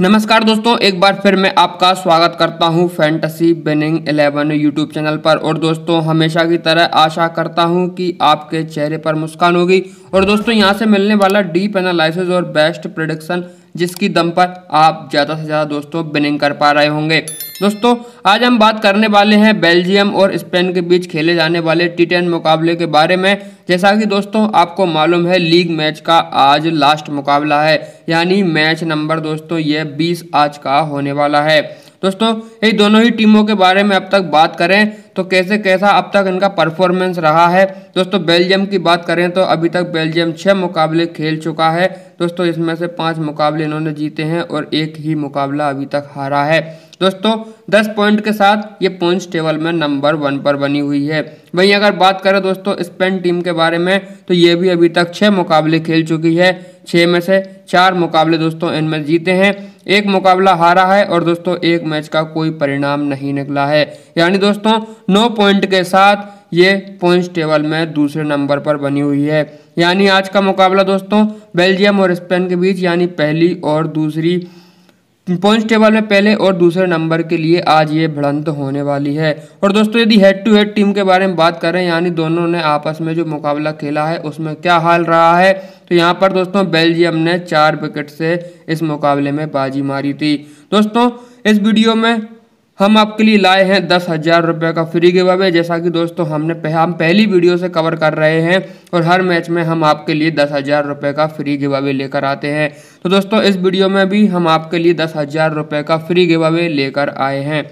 नमस्कार दोस्तों एक बार फिर मैं आपका स्वागत करता हूं fantasy winning eleven YouTube channel पर और दोस्तों हमेशा की तरह आशा करता हूं कि आपके चेहरे पर मुस्कान होगी और दोस्तों यहां से मिलने वाला डीप एनालिसिस और बेस्ट प्रोडिक्शन जिसकी दम पर आप ज़्यादा से ज़्यादा दोस्तों बिनिंग कर पा रहे होंगे दोस्तों आज हम बात करने वाले हैं बेल्जियम और स्पेन के बीच खेले जाने वाले टी टेन मुकाबले के बारे में जैसा कि दोस्तों आपको मालूम है लीग मैच का आज लास्ट मुकाबला है यानी मैच नंबर दोस्तों ये 20 आज का होने वाला है दोस्तों ये दोनों ही टीमों के बारे में अब तक बात करें तो कैसे कैसा अब तक इनका परफॉर्मेंस रहा है दोस्तों बेल्जियम की बात करें तो अभी तक बेल्जियम छः मुकाबले खेल चुका है दोस्तों इसमें से पाँच मुकाबले इन्होंने जीते हैं और एक ही मुकाबला अभी तक हारा है दोस्तों दस पॉइंट के साथ ये पॉइंट्स टेबल में नंबर वन पर बनी हुई है वहीं अगर बात करें दोस्तों स्पेन टीम के बारे में तो ये भी अभी तक छः मुकाबले खेल चुकी है छः में से चार मुकाबले दोस्तों इनमें जीते हैं एक मुकाबला हारा है और दोस्तों एक मैच का कोई परिणाम नहीं निकला है यानी दोस्तों नौ पॉइंट के साथ ये पॉइंट्स टेबल में दूसरे नंबर पर बनी हुई है यानी आज का मुकाबला दोस्तों बेल्जियम और स्पेन के बीच यानी पहली और दूसरी पॉइंट्स टेबल में पहले और दूसरे नंबर के लिए आज ये भिड़ंत होने वाली है और दोस्तों यदि हेड टू हेड टीम के बारे में बात करें यानी दोनों ने आपस में जो मुकाबला खेला है उसमें क्या हाल रहा है तो यहाँ पर दोस्तों बेल्जियम ने चार विकेट से इस मुकाबले में बाजी मारी थी दोस्तों इस वीडियो में हम आपके लिए लाए हैं दस हज़ार रुपये का फ्री गिव अवे जैसा कि दोस्तों हमने पह, हम पहली वीडियो से कवर कर रहे हैं और हर मैच में हम आपके लिए दस हज़ार रुपये का फ्री गिव अवे लेकर आते हैं तो दोस्तों इस वीडियो में भी हम आपके लिए दस हज़ार रुपये का फ्री गिव अवे लेकर आए हैं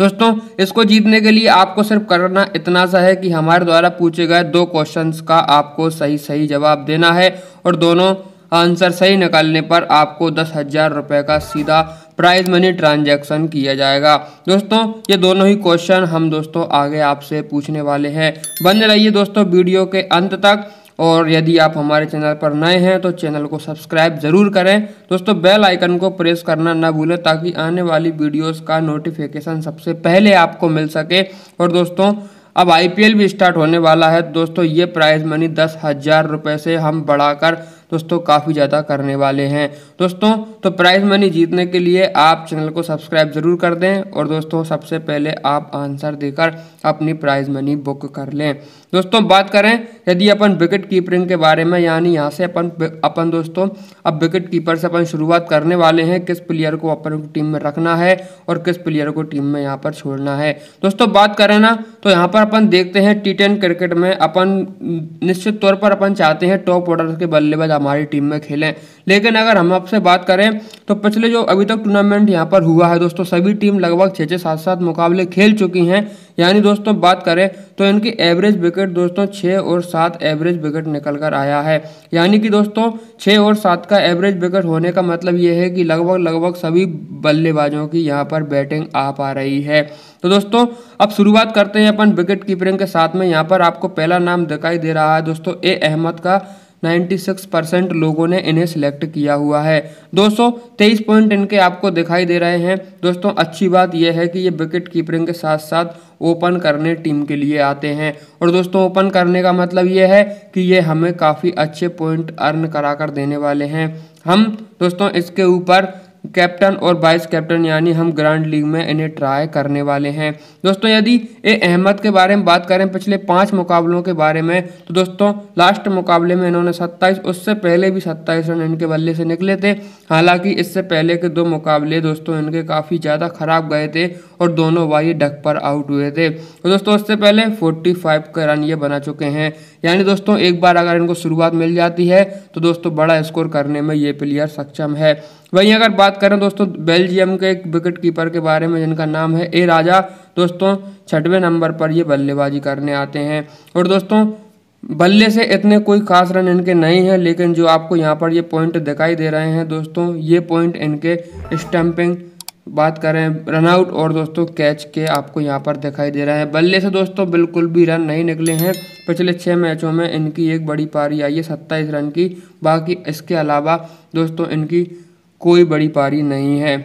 दोस्तों इसको जीतने के लिए आपको सिर्फ करना इतना सा है कि हमारे द्वारा पूछे गए दो क्वेश्चन का आपको सही सही जवाब देना है और दोनों आंसर सही निकालने पर आपको दस हज़ार रुपये का सीधा प्राइज मनी ट्रांजैक्शन किया जाएगा दोस्तों ये दोनों ही क्वेश्चन हम दोस्तों आगे आपसे पूछने वाले हैं बने रहिए दोस्तों वीडियो के अंत तक और यदि आप हमारे चैनल पर नए हैं तो चैनल को सब्सक्राइब ज़रूर करें दोस्तों बेल आइकन को प्रेस करना ना भूलें ताकि आने वाली वीडियोस का नोटिफिकेशन सबसे पहले आपको मिल सके और दोस्तों अब आईपीएल भी स्टार्ट होने वाला है दोस्तों ये प्राइज़ मनी दस हज़ार रुपये से हम बढ़ाकर दोस्तों काफ़ी ज़्यादा करने वाले हैं दोस्तों तो प्राइज मनी जीतने के लिए आप चैनल को सब्सक्राइब ज़रूर कर दें और दोस्तों सबसे पहले आप आंसर देकर अपनी प्राइज मनी बुक कर लें दोस्तों बात करें यदि अपन विकेट कीपरिंग के बारे में यानी यहाँ से अपन अपन दोस्तों अब विकेट कीपर से अपन शुरुआत करने वाले हैं किस प्लेयर को अपन टीम में रखना है और किस प्लेयर को टीम में यहाँ पर छोड़ना है दोस्तों बात करें ना तो यहाँ पर अपन देखते हैं टी क्रिकेट में अपन निश्चित तौर पर अपन चाहते हैं टॉप ऑर्डर के बल्लेबाज हमारी टीम में खेलें लेकिन अगर हम आपसे बात करें तो पिछले जो अभी तक टूर्नामेंट यहाँ पर हुआ है दोस्तों सभी टीम लगभग छः छः सात सात मुकाबले खेल चुकी हैं यानी दोस्तों बात करें तो इनकी एवरेज विकेट दोस्तों छः और सात एवरेज विकेट निकल कर आया है यानी कि दोस्तों छः और सात का एवरेज विकेट होने का मतलब ये है कि लगभग लगभग सभी बल्लेबाजों की यहाँ पर बैटिंग आ पा रही है तो दोस्तों अब शुरुआत करते हैं अपन विकेट कीपरिंग के साथ में यहाँ पर आपको पहला नाम दिखाई दे रहा है दोस्तों ए अहमद का 96 लोगों ने इन्हें सिलेक्ट किया हुआ है दोस्तों तेईस पॉइंट इनके आपको दिखाई दे रहे हैं दोस्तों अच्छी बात यह है कि ये विकेट कीपरिंग के साथ साथ ओपन करने टीम के लिए आते हैं और दोस्तों ओपन करने का मतलब ये है कि ये हमें काफ़ी अच्छे पॉइंट अर्न करा कर देने वाले हैं हम दोस्तों इसके ऊपर कैप्टन और वाइस कैप्टन यानी हम ग्रैंड लीग में इन्हें ट्राई करने वाले हैं दोस्तों यदि ए अहमद के बारे में बात करें पिछले पाँच मुकाबलों के बारे में तो दोस्तों लास्ट मुकाबले में इन्होंने 27 उससे पहले भी 27 रन इनके बल्ले से निकले थे हालांकि इससे पहले के दो मुकाबले दोस्तों इनके काफ़ी ज़्यादा खराब गए थे और दोनों वाई डक पर आउट हुए थे तो दोस्तों उससे पहले फाइव के रन ये बना चुके हैं यानी दोस्तों एक बार अगर इनको शुरुआत मिल जाती है तो दोस्तों बड़ा स्कोर करने में ये प्लेयर सक्षम है वहीं अगर बात करें दोस्तों बेल्जियम के एक विकेट कीपर के बारे में जिनका नाम है ए राजा दोस्तों छठवें नंबर पर ये बल्लेबाजी करने आते हैं और दोस्तों बल्ले से इतने कोई खास रन इनके नहीं हैं लेकिन जो आपको यहाँ पर ये पॉइंट दिखाई दे रहे हैं दोस्तों ये पॉइंट इनके स्टम्पिंग बात करें रनआउट और दोस्तों कैच के आपको यहाँ पर दिखाई दे रहे हैं बल्ले से दोस्तों बिल्कुल भी रन नहीं निकले हैं पिछले छः मैचों में इनकी एक बड़ी पारी आई है सत्ताईस रन की बाकी इसके अलावा दोस्तों इनकी कोई बड़ी पारी नहीं है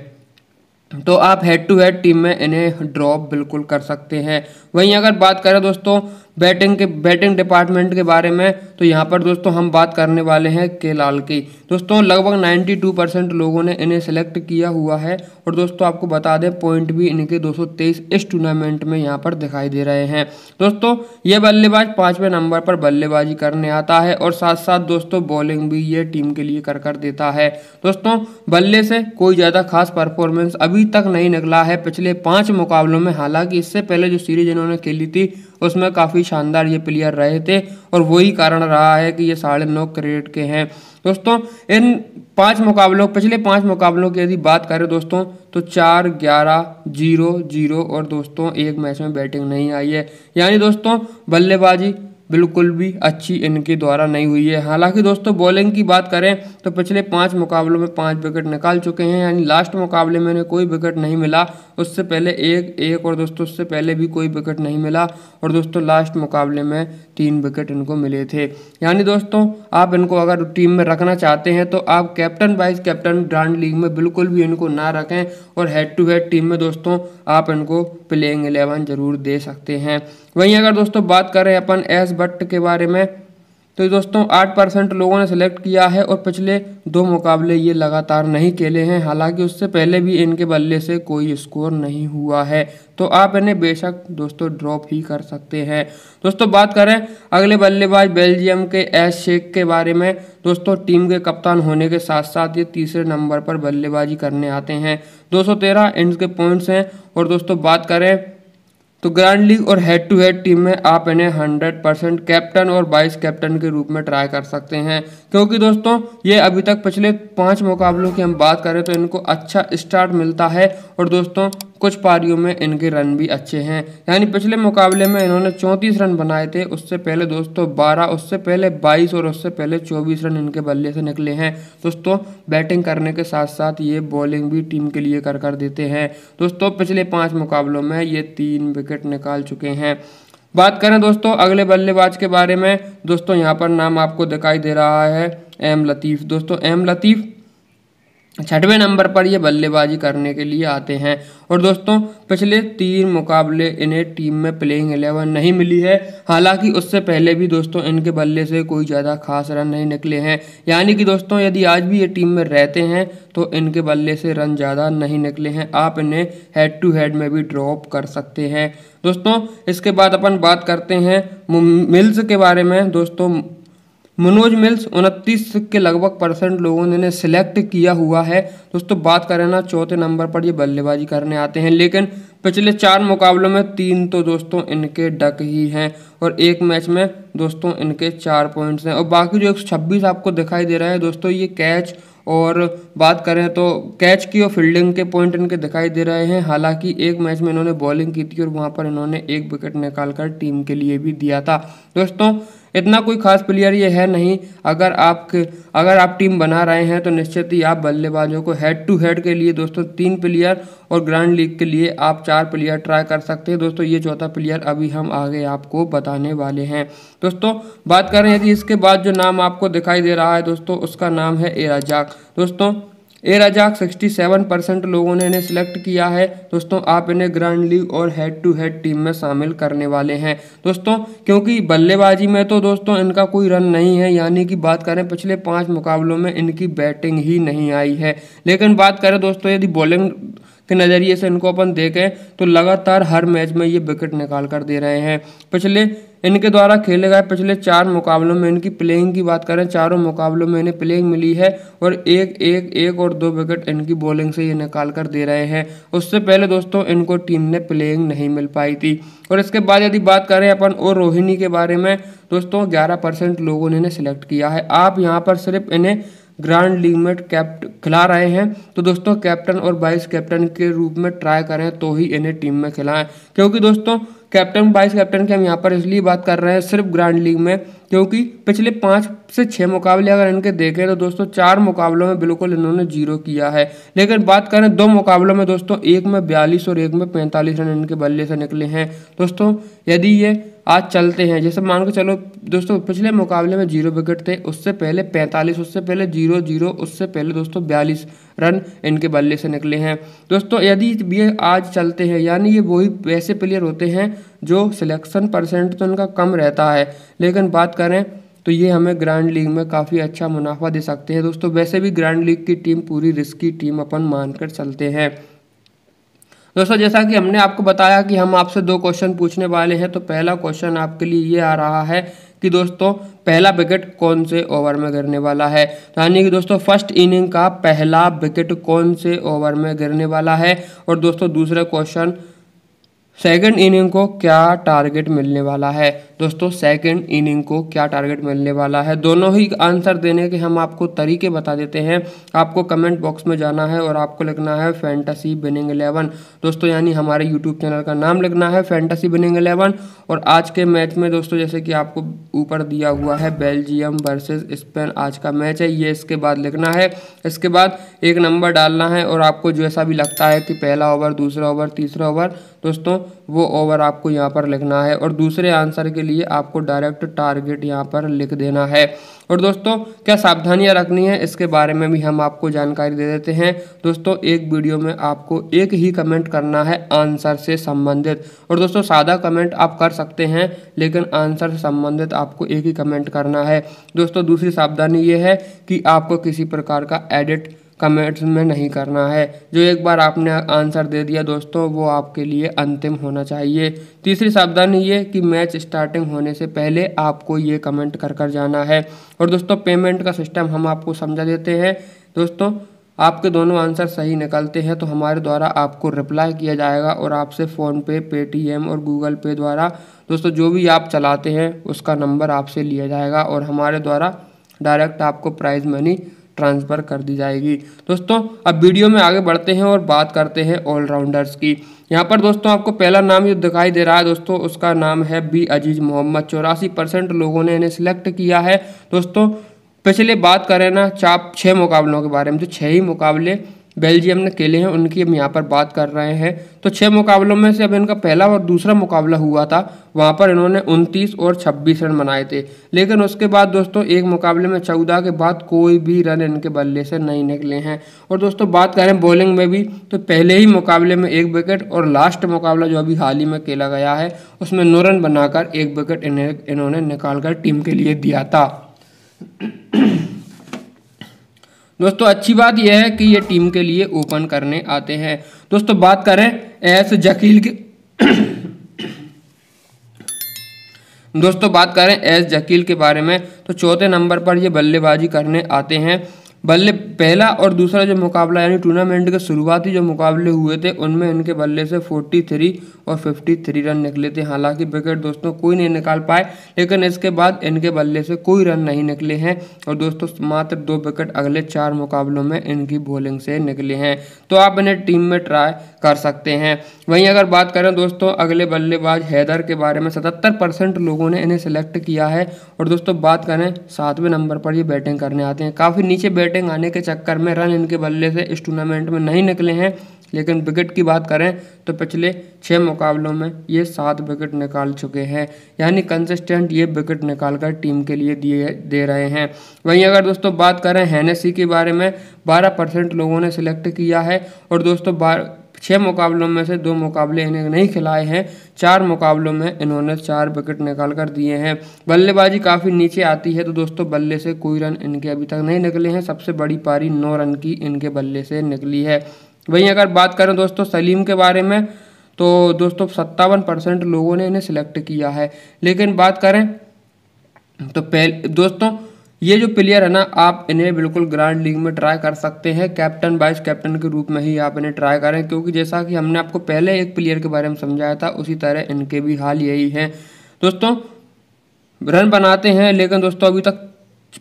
तो आप हेड टू हेड टीम में इन्हें ड्रॉप बिल्कुल कर सकते हैं वहीं अगर बात करें दोस्तों बैटिंग के बैटिंग डिपार्टमेंट के बारे में तो यहाँ पर दोस्तों हम बात करने वाले हैं के लाल की दोस्तों लगभग 92 परसेंट लोगों ने इन्हें सेलेक्ट किया हुआ है और दोस्तों आपको बता दें पॉइंट भी इनके 223 इस टूर्नामेंट में यहाँ पर दिखाई दे रहे हैं दोस्तों ये बल्लेबाज पाँचवें नंबर पर बल्लेबाजी करने आता है और साथ साथ दोस्तों बॉलिंग भी ये टीम के लिए कर कर देता है दोस्तों बल्ले से कोई ज़्यादा खास परफॉर्मेंस अभी तक नहीं निकला है पिछले पाँच मुकाबलों में हालांकि इससे पहले जो सीरीज इन्होंने खेली थी उसमें काफ़ी शानदार ये प्लेयर रहे थे और वही कारण रहा है कि ये साढ़े नौ क्रिकेट के हैं दोस्तों इन पांच मुकाबलों पिछले पांच मुकाबलों की यदि बात करें दोस्तों तो चार ग्यारह जीरो जीरो और दोस्तों एक मैच में बैटिंग नहीं आई है यानी दोस्तों बल्लेबाजी बिल्कुल भी अच्छी इनके द्वारा नहीं हुई है हालांकि दोस्तों बॉलिंग की बात करें तो पिछले पाँच मुकाबलों में पाँच विकेट निकाल चुके हैं यानी लास्ट मुकाबले में उन्हें कोई विकेट नहीं मिला उससे पहले एक एक और दोस्तों उससे पहले भी कोई विकेट नहीं मिला और दोस्तों लास्ट मुकाबले में तीन विकेट इनको मिले थे यानी दोस्तों आप इनको अगर टीम में रखना चाहते हैं तो आप captain wise captain grand league में बिल्कुल भी इनको ना रखें और हेड टू हेड टीम में दोस्तों आप इनको प्लेइंग एलेवन जरूर दे सकते हैं वहीं अगर दोस्तों बात करें अपन एस भट्ट के बारे में तो दोस्तों आठ परसेंट लोगों ने सेलेक्ट किया है और पिछले दो मुकाबले ये लगातार नहीं खेले हैं हालांकि उससे पहले भी इनके बल्ले से कोई स्कोर नहीं हुआ है तो आप इन्हें बेशक दोस्तों ड्रॉप ही कर सकते हैं दोस्तों बात करें अगले बल्लेबाज बेल्जियम के एस शेख के बारे में दोस्तों टीम के कप्तान होने के साथ साथ ये तीसरे नंबर पर बल्लेबाजी करने आते हैं दो सौ के पॉइंट्स हैं और दोस्तों बात करें तो ग्रैंड लीग और हेड टू हेड टीम में आप इन्हें हंड्रेड परसेंट कैप्टन और वाइस कैप्टन के रूप में ट्राई कर सकते हैं क्योंकि दोस्तों ये अभी तक पिछले पांच मुकाबलों की हम बात करें तो इनको अच्छा स्टार्ट मिलता है और दोस्तों कुछ पारियों में इनके रन भी अच्छे हैं यानी पिछले मुकाबले में इन्होंने चौंतीस रन बनाए थे उससे पहले दोस्तों बारह उससे पहले बाईस और उससे पहले चौबीस रन इनके बल्ले से निकले हैं दोस्तों बैटिंग करने के साथ साथ ये बॉलिंग भी टीम के लिए कर कर देते हैं दोस्तों पिछले पाँच मुकाबलों में ये तीन विकेट निकाल चुके हैं बात करें दोस्तों अगले बल्लेबाज के बारे में दोस्तों यहाँ पर नाम आपको दिखाई दे रहा है एम लतीफ़ दोस्तों एम लतीफ़ छठवें नंबर पर ये बल्लेबाजी करने के लिए आते हैं और दोस्तों पिछले तीन मुकाबले इन्हें टीम में प्लेइंग एलेवन नहीं मिली है हालांकि उससे पहले भी दोस्तों इनके बल्ले से कोई ज़्यादा खास रन नहीं निकले हैं यानी कि दोस्तों यदि आज भी ये टीम में रहते हैं तो इनके बल्ले से रन ज़्यादा नहीं निकले हैं आप इन्हें हेड टू हेड में भी ड्रॉप कर सकते हैं दोस्तों इसके बाद अपन बात करते हैं मिल्स के बारे में दोस्तों मनोज मिल्स उनतीस के लगभग परसेंट लोगों ने सिलेक्ट किया हुआ है दोस्तों बात करें ना चौथे नंबर पर ये बल्लेबाजी करने आते हैं लेकिन पिछले चार मुकाबलों में तीन तो दोस्तों इनके डक ही हैं और एक मैच में दोस्तों इनके चार पॉइंट्स हैं और बाकी जो एक आपको दिखाई दे रहा है दोस्तों ये कैच और बात करें तो कैच की और फील्डिंग के पॉइंट इनके दिखाई दे रहे हैं हालांकि एक मैच में इन्होंने बॉलिंग की थी और वहाँ पर इन्होंने एक विकेट निकालकर टीम के लिए भी दिया था दोस्तों इतना कोई खास प्लेयर ये है नहीं अगर आप अगर आप टीम बना रहे हैं तो निश्चित ही आप बल्लेबाजों को हेड टू हेड के लिए दोस्तों तीन प्लेयर और ग्रैंड लीग के लिए आप चार प्लेयर ट्राई कर सकते हैं दोस्तों ये चौथा प्लेयर अभी हम आगे आपको बताने वाले हैं दोस्तों बात कर हैं यदि इसके बाद जो नाम आपको दिखाई दे रहा है दोस्तों उसका नाम है एराजाक दोस्तों ए रजाक सेवन परसेंट लोगों ने इन्हें सिलेक्ट किया है दोस्तों आप इन्हें ग्रैंड लीग और हेड टू हेड टीम में शामिल करने वाले हैं दोस्तों क्योंकि बल्लेबाजी में तो दोस्तों इनका कोई रन नहीं है यानी कि बात करें पिछले पाँच मुकाबलों में इनकी बैटिंग ही नहीं आई है लेकिन बात करें दोस्तों यदि बॉलिंग के नज़रिए से इनको अपन देखें तो लगातार हर मैच में ये विकेट निकाल कर दे रहे हैं पिछले इनके द्वारा खेले गए पिछले चार मुकाबलों में इनकी प्लेइंग की बात करें चारों मुकाबलों में इन्हें प्लेइंग मिली है और एक एक एक और दो विकेट इनकी बॉलिंग से ये निकाल कर दे रहे हैं उससे पहले दोस्तों इनको टीम ने प्लेइंग नहीं मिल पाई थी और इसके बाद यदि बात करें अपन और रोहिणी के बारे में दोस्तों ग्यारह परसेंट लोगों ने इन्हें सेलेक्ट किया है आप यहाँ पर सिर्फ इन्हें ग्रांड लीग में कैप्ट खिला रहे हैं तो दोस्तों कैप्टन और वाइस कैप्टन के रूप में ट्राई करें तो ही इन्हें टीम में खिलाएं क्योंकि दोस्तों कैप्टन वाइस कैप्टन की हम यहाँ पर इसलिए बात कर रहे हैं सिर्फ ग्रांड लीग में क्योंकि पिछले पाँच से छः मुकाबले अगर इनके देखें तो दोस्तों चार मुकाबलों में बिल्कुल इन्होंने जीरो किया है लेकिन बात करें दो मुकाबलों में दोस्तों एक में बयालीस और एक में पैंतालीस रन इनके बल्ले से निकले हैं दोस्तों यदि ये आज चलते हैं जैसे मान के चलो दोस्तों पिछले मुकाबले में जीरो विकेट थे उससे पहले पैंतालीस उससे पहले जीरो जीरो उससे पहले दोस्तों बयालीस रन इनके बल्ले से निकले हैं दोस्तों यदि ये आज चलते हैं यानी ये वही वैसे प्लेयर होते हैं जो सिलेक्शन परसेंट तो उनका कम रहता है लेकिन बात करें तो ये हमें ग्रैंड लीग में काफ़ी अच्छा मुनाफा दे सकते हैं दोस्तों वैसे भी ग्रैंड लीग की टीम पूरी रिस्की टीम अपन मानकर चलते हैं दोस्तों जैसा कि हमने आपको बताया कि हम आपसे दो क्वेश्चन पूछने वाले हैं तो पहला क्वेश्चन आपके लिए ये आ रहा है कि दोस्तों पहला विकेट कौन से ओवर में गिरने वाला है तो यानी कि दोस्तों फर्स्ट इनिंग का पहला विकेट कौन से ओवर में गिरने वाला है और दोस्तों दूसरा क्वेश्चन सेकंड इनिंग को क्या टारगेट मिलने वाला है दोस्तों सेकंड इनिंग को क्या टारगेट मिलने वाला है दोनों ही आंसर देने के हम आपको तरीके बता देते हैं आपको कमेंट बॉक्स में जाना है और आपको लिखना है फैंटासी बिनिंग इलेवन दोस्तों यानी हमारे यूट्यूब चैनल का नाम लिखना है फैंटासी बिनिंग इलेवन और आज के मैच में दोस्तों जैसे कि आपको ऊपर दिया हुआ है बेल्जियम वर्सेज स्पेन आज का मैच है ये इसके बाद लिखना है इसके बाद एक नंबर डालना है और आपको जैसा भी लगता है कि पहला ओवर दूसरा ओवर तीसरा ओवर दोस्तों वो ओवर आपको यहाँ पर लिखना है और दूसरे आंसर के लिए लिए आपको डायरेक्ट टारगेट यहाँ पर लिख देना है और दोस्तों क्या सावधानियाँ रखनी है इसके बारे में भी हम आपको जानकारी दे देते हैं दोस्तों एक वीडियो में आपको एक ही कमेंट करना है आंसर से संबंधित और दोस्तों सादा कमेंट आप कर सकते हैं लेकिन आंसर से संबंधित आपको एक ही कमेंट करना है दोस्तों दूसरी सावधानी ये है कि आपको किसी प्रकार का एडिट कमेंट्स में नहीं करना है जो एक बार आपने आंसर दे दिया दोस्तों वो आपके लिए अंतिम होना चाहिए तीसरी सावधानी ये कि मैच स्टार्टिंग होने से पहले आपको ये कमेंट कर कर जाना है और दोस्तों पेमेंट का सिस्टम हम आपको समझा देते हैं दोस्तों आपके दोनों आंसर सही निकलते हैं तो हमारे द्वारा आपको रिप्लाई किया जाएगा और आपसे फ़ोनपे पेटीएम और गूगल पे द्वारा दोस्तों जो भी आप चलाते हैं उसका नंबर आपसे लिया जाएगा और हमारे द्वारा डायरेक्ट आपको प्राइज़ मनी ट्रांसफ़र कर दी जाएगी दोस्तों अब वीडियो में आगे बढ़ते हैं और बात करते हैं ऑलराउंडर्स की यहाँ पर दोस्तों आपको पहला नाम जो दिखाई दे रहा है दोस्तों उसका नाम है बी अजीज मोहम्मद चौरासी परसेंट लोगों ने इन्हें सिलेक्ट किया है दोस्तों पिछले बात करें ना चार छः मुकाबलों के बारे में तो छः ही मुकाबले बेल्जियम ने खेले हैं उनकी हम यहाँ पर बात कर रहे हैं तो छः मुकाबलों में से अब इनका पहला और दूसरा मुकाबला हुआ था वहाँ पर इन्होंने 29 और 26 रन बनाए थे लेकिन उसके बाद दोस्तों एक मुकाबले में 14 के बाद कोई भी रन इनके बल्ले से नहीं निकले हैं और दोस्तों बात करें बॉलिंग में भी तो पहले ही मुकाबले में एक विकेट और लास्ट मुकाबला जो अभी हाल ही में खेला गया है उसमें नौ रन बनाकर एक विकेट इन्हें इन्होंने निकाल कर टीम के लिए दिया था दोस्तों अच्छी बात यह है कि ये टीम के लिए ओपन करने आते हैं दोस्तों बात करें एस जकील की दोस्तों बात करें एस जकील के बारे में तो चौथे नंबर पर ये बल्लेबाजी करने आते हैं बल्ले पहला और दूसरा जो मुकाबला यानी टूर्नामेंट के शुरुआती जो मुकाबले हुए थे उनमें इनके बल्ले से 43 और 53 रन निकले थे हालांकि विकेट दोस्तों कोई नहीं निकाल पाए लेकिन इसके बाद इनके बल्ले से कोई रन नहीं निकले हैं और दोस्तों मात्र दो विकेट अगले चार मुकाबलों में इनकी बॉलिंग से निकले हैं तो आप इन्हें टीम में ट्राई कर सकते हैं वहीं अगर बात करें दोस्तों अगले बल्लेबाज हैदर के बारे में सतहत्तर लोगों ने इन्हें सेलेक्ट किया है और दोस्तों बात करें सातवें नंबर पर ये बैटिंग करने आते हैं काफ़ी नीचे बैट बैटिंग आने के चक्कर में रन इनके बल्ले से इस टूर्नामेंट में नहीं निकले हैं लेकिन विकेट की बात करें तो पिछले छः मुकाबलों में ये सात विकेट निकाल चुके हैं यानी कंसिस्टेंट ये विकेट निकाल कर टीम के लिए दिए दे रहे हैं वहीं अगर दोस्तों बात करें हैनेसी के बारे में 12 परसेंट लोगों ने सिलेक्ट किया है और दोस्तों छः मुकाबलों में से दो मुकाबले इन्हें नहीं खिलाए हैं चार मुकाबलों में इन्होंने चार विकेट निकाल कर दिए हैं बल्लेबाजी काफ़ी नीचे आती है तो दोस्तों बल्ले से कोई रन इनके अभी तक नहीं निकले हैं सबसे बड़ी पारी नौ रन की इनके बल्ले से निकली है वहीं अगर बात करें दोस्तों सलीम के बारे में तो दोस्तों सत्तावन परसेंट लोगों ने इन्हें सिलेक्ट किया है लेकिन बात करें तो पहले दोस्तों ये जो प्लेयर है ना आप इन्हें बिल्कुल ग्रैंड लीग में ट्राई कर सकते हैं कैप्टन वाइस कैप्टन के रूप में ही आप इन्हें ट्राई करें क्योंकि जैसा कि हमने आपको पहले एक प्लेयर के बारे में समझाया था उसी तरह इनके भी हाल यही है दोस्तों रन बनाते हैं लेकिन दोस्तों अभी तक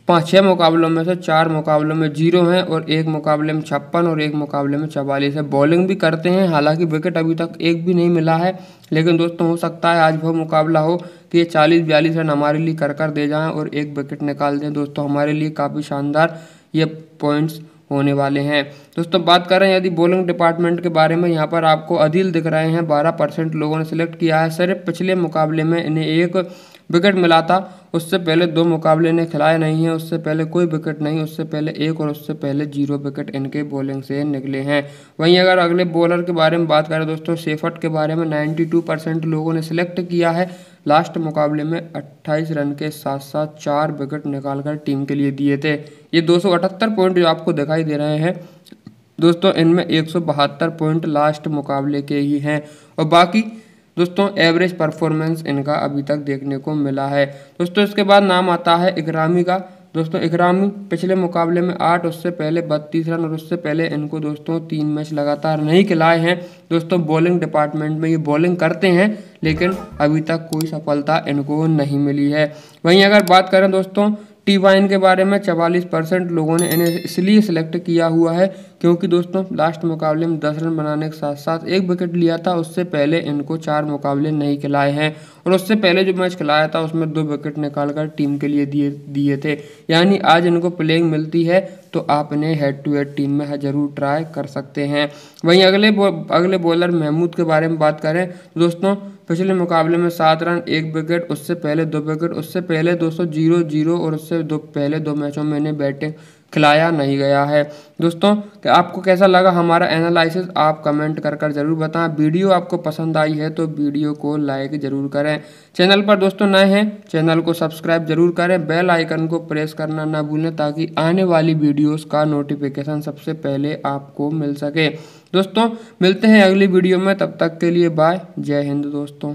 पाँच छः मुकाबलों में से चार मुकाबलों में जीरो हैं और एक मुकाबले में छप्पन और एक मुकाबले में चवालीस है बॉलिंग भी करते हैं हालांकि विकेट अभी तक एक भी नहीं मिला है लेकिन दोस्तों हो सकता है आज वो मुकाबला हो कि ये चालीस बयालीस रन हमारे लिए कर कर दे जाएं और एक विकेट निकाल दें दोस्तों हमारे लिए काफ़ी शानदार ये पॉइंट्स होने वाले हैं दोस्तों बात कर रहे हैं यदि बॉलिंग डिपार्टमेंट के बारे में यहाँ पर आपको अधील दिख रहे हैं बारह परसेंट लोगों ने सिलेक्ट किया है सिर्फ पिछले मुकाबले में इन्हें एक विकेट मिला था उससे पहले दो मुकाबले ने खिलाए नहीं हैं उससे पहले कोई विकेट नहीं उससे पहले एक और उससे पहले जीरो विकेट इनके बॉलिंग से निकले हैं वहीं अगर अगले बॉलर के बारे में बात करें दोस्तों सेफट के बारे में नाइन्टी परसेंट लोगों ने सिलेक्ट किया है लास्ट मुकाबले में 28 रन के साथ साथ चार विकेट निकालकर टीम के लिए दिए थे ये 278 पॉइंट जो आपको दिखाई दे रहे हैं दोस्तों इनमें एक पॉइंट लास्ट मुकाबले के ही हैं और बाकी दोस्तों एवरेज परफॉर्मेंस इनका अभी तक देखने को मिला है दोस्तों इसके बाद नाम आता है इकरामी का दोस्तों इकरामी पिछले मुकाबले में आठ उससे पहले बत्तीस रन और उससे पहले इनको दोस्तों तीन मैच लगातार नहीं खिलाए हैं दोस्तों बॉलिंग डिपार्टमेंट में ये बॉलिंग करते हैं लेकिन अभी तक कोई सफलता इनको नहीं मिली है वहीं अगर बात करें दोस्तों टी वाइन के बारे में चवालीस परसेंट लोगों ने इन्हें इसलिए सिलेक्ट किया हुआ है क्योंकि दोस्तों लास्ट मुकाबले में दस रन बनाने के साथ साथ एक विकेट लिया था उससे पहले इनको चार मुकाबले नहीं खिलाए हैं और उससे पहले जो मैच खिलाया था उसमें दो विकेट निकालकर टीम के लिए दिए दिए थे यानी आज इनको प्लेइंग मिलती है तो आप इन्हें हेड टू हेड टीम में जरूर ट्राई कर सकते हैं वहीं अगले बो, अगले बॉलर महमूद के बारे में बात करें दोस्तों पिछले मुकाबले में सात रन एक विकेट उससे पहले दो विकेट उससे पहले दो सौ जीरो जीरो और उससे दो पहले दो मैचों में इन्हें बैटिंग खिलाया नहीं गया है दोस्तों आपको कैसा लगा हमारा एनालिसिस आप कमेंट कर कर ज़रूर बताएं वीडियो आपको पसंद आई है तो वीडियो को लाइक ज़रूर करें चैनल पर दोस्तों नए हैं चैनल को सब्सक्राइब ज़रूर करें बेल आइकन को प्रेस करना ना भूलें ताकि आने वाली वीडियोस का नोटिफिकेशन सबसे पहले आपको मिल सके दोस्तों मिलते हैं अगली वीडियो में तब तक के लिए बाय जय हिंद दोस्तों